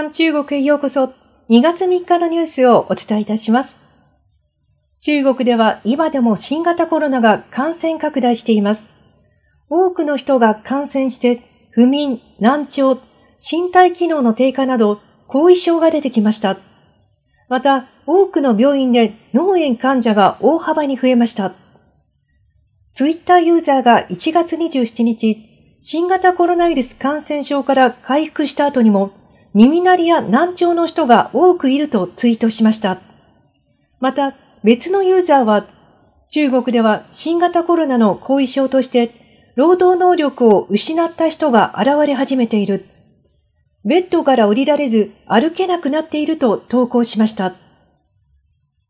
韓中国へようこそ2月3日のニュースをお伝えいたします。中国では今でも新型コロナが感染拡大しています。多くの人が感染して不眠、難聴、身体機能の低下など後遺症が出てきました。また、多くの病院で脳炎患者が大幅に増えました。ツイッターユーザーが1月27日、新型コロナウイルス感染症から回復した後にも、耳鳴りや難聴の人が多くいるとツイートしました。また、別のユーザーは、中国では新型コロナの後遺症として、労働能力を失った人が現れ始めている。ベッドから降りられず歩けなくなっていると投稿しました。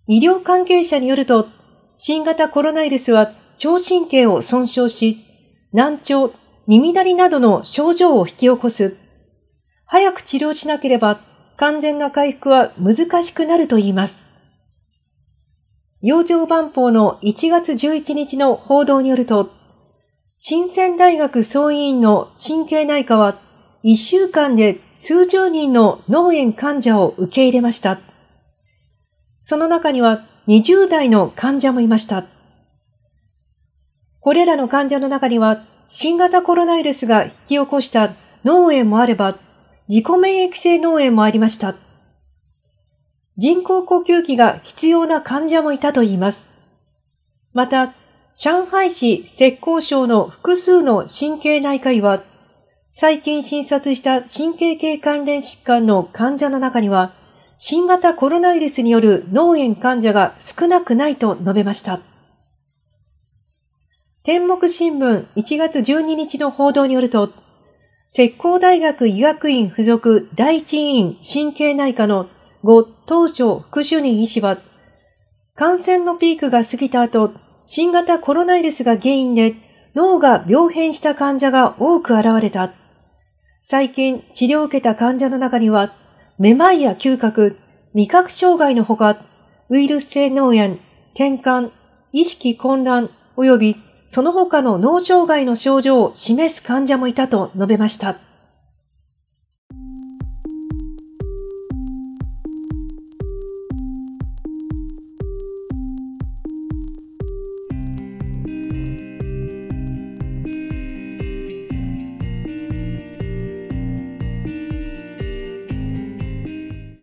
医療関係者によると、新型コロナウイルスは聴神経を損傷し、難聴、耳鳴りなどの症状を引き起こす。早く治療しなければ完全な回復は難しくなると言います。洋上万法の1月11日の報道によると、新鮮大学総委員の神経内科は1週間で数十人の脳炎患者を受け入れました。その中には20代の患者もいました。これらの患者の中には新型コロナウイルスが引き起こした脳炎もあれば、自己免疫性脳炎もありました。人工呼吸器が必要な患者もいたといいます。また、上海市浙江省の複数の神経内科医は、最近診察した神経系関連疾患の患者の中には、新型コロナウイルスによる脳炎患者が少なくないと述べました。天目新聞1月12日の報道によると、石膏大学医学院附属第一院神経内科の後当庁副主任医師は、感染のピークが過ぎた後、新型コロナウイルスが原因で脳が病変した患者が多く現れた。最近治療を受けた患者の中には、めまいや嗅覚、味覚障害のほか、ウイルス性脳炎、転換、意識混乱及びその他の脳障害の症状を示す患者もいたと述べました。